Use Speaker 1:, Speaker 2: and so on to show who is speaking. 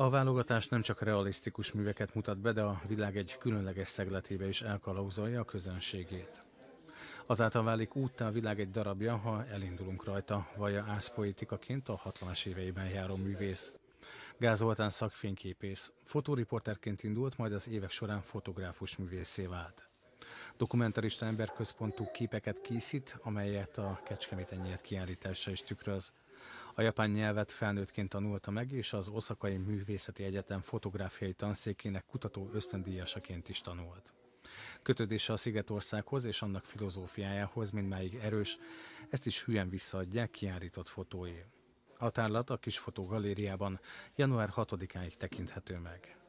Speaker 1: A válogatás nem csak realisztikus műveket mutat be, de a világ egy különleges szegletébe is elkalauzolja a közönségét. Azáltal válik úttá a világ egy darabja, ha elindulunk rajta, vagy a ászpoétikaként a 60-as éveiben járó művész. Gázoltán szakfényképész, fotóriporterként indult, majd az évek során fotográfus művészé vált. Dokumentarista emberközpontú képeket készít, amelyet a Kecskeméten nyílt kiállítása is tükröz. A japán nyelvet felnőttként tanulta meg, és az Oszakai Művészeti Egyetem fotográfiai tanszékének kutató ösztöndíjasaként is tanult. Kötődése a Szigetországhoz és annak filozófiájához mindmáig erős, ezt is hülyen visszaadják kiállított fotói. A tárlat a Kisfotó Galériában január 6-áig tekinthető meg.